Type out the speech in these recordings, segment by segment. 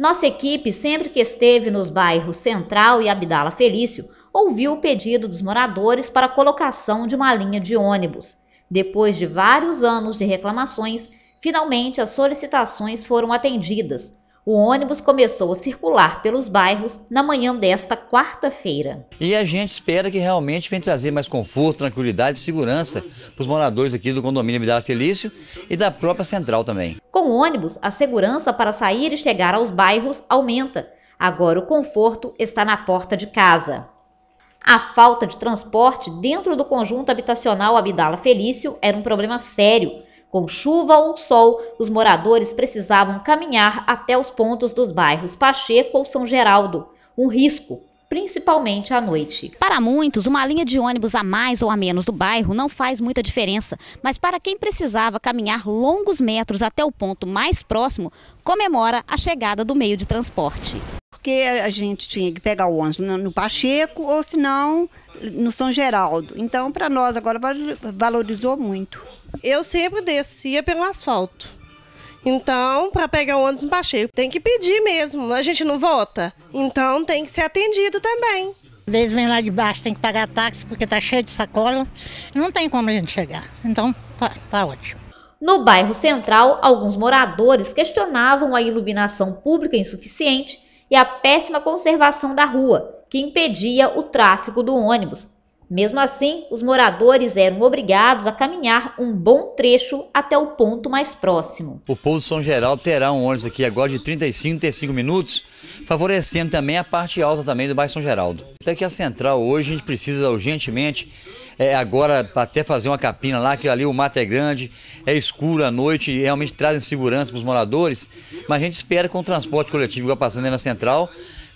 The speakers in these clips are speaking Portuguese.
Nossa equipe, sempre que esteve nos bairros Central e Abdala Felício, ouviu o pedido dos moradores para a colocação de uma linha de ônibus. Depois de vários anos de reclamações, finalmente as solicitações foram atendidas. O ônibus começou a circular pelos bairros na manhã desta quarta-feira. E a gente espera que realmente venha trazer mais conforto, tranquilidade e segurança para os moradores aqui do condomínio Vidal Felício e da própria central também. Com o ônibus, a segurança para sair e chegar aos bairros aumenta. Agora o conforto está na porta de casa. A falta de transporte dentro do conjunto habitacional Abdala Felício era um problema sério com chuva ou sol, os moradores precisavam caminhar até os pontos dos bairros Pacheco ou São Geraldo, um risco principalmente à noite. Para muitos, uma linha de ônibus a mais ou a menos do bairro não faz muita diferença, mas para quem precisava caminhar longos metros até o ponto mais próximo, comemora a chegada do meio de transporte. Porque a gente tinha que pegar o ônibus no Pacheco ou se não no São Geraldo. Então, para nós agora valorizou muito eu sempre descia pelo asfalto. Então, para pegar o ônibus no Pacheco, tem que pedir mesmo, a gente não vota. Então, tem que ser atendido também. Às vezes vem lá de baixo, tem que pagar táxi porque tá cheio de sacola. Não tem como a gente chegar. Então, tá, tá ótimo. No bairro Central, alguns moradores questionavam a iluminação pública insuficiente e a péssima conservação da rua, que impedia o tráfego do ônibus, mesmo assim, os moradores eram obrigados a caminhar um bom trecho até o ponto mais próximo. O Pouso de São Geraldo terá um ônibus aqui agora de 35, 35 minutos, favorecendo também a parte alta também do bairro São Geraldo. Até que a central hoje a gente precisa urgentemente é, agora até fazer uma capina lá, que ali o mato é grande, é escuro à noite, e realmente trazem segurança para os moradores, mas a gente espera com o transporte coletivo que vai passando aí na central,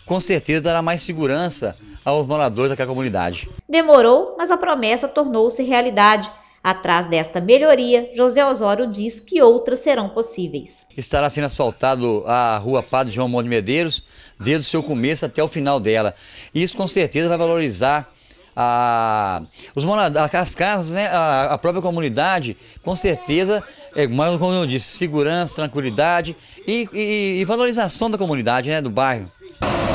com certeza dará mais segurança aos moradores daquela comunidade. Demorou, mas a promessa tornou-se realidade. Atrás desta melhoria, José Osório diz que outras serão possíveis. Estará sendo asfaltado a rua Padre João Monte Medeiros, desde o seu começo até o final dela. Isso com certeza vai valorizar a, os moradores, as casas, né, a, a, própria comunidade, com certeza, é, mais como eu disse, segurança, tranquilidade e, e, e valorização da comunidade, né, do bairro.